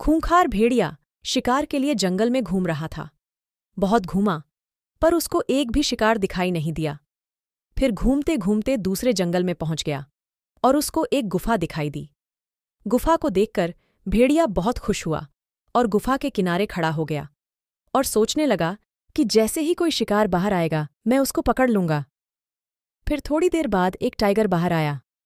खूंखार भेड़िया शिकार के लिए जंगल में घूम रहा था बहुत घूमा पर उसको एक भी शिकार दिखाई नहीं दिया फिर घूमते घूमते दूसरे जंगल में पहुंच गया और उसको एक गुफा दिखाई दी गुफा को देखकर भेड़िया बहुत खुश हुआ और गुफा के किनारे खड़ा हो गया और सोचने लगा कि जैसे ही कोई शिकार बाहर आएगा मैं उसको पकड़ लूंगा फिर थोड़ी देर बाद एक टाइगर बाहर आया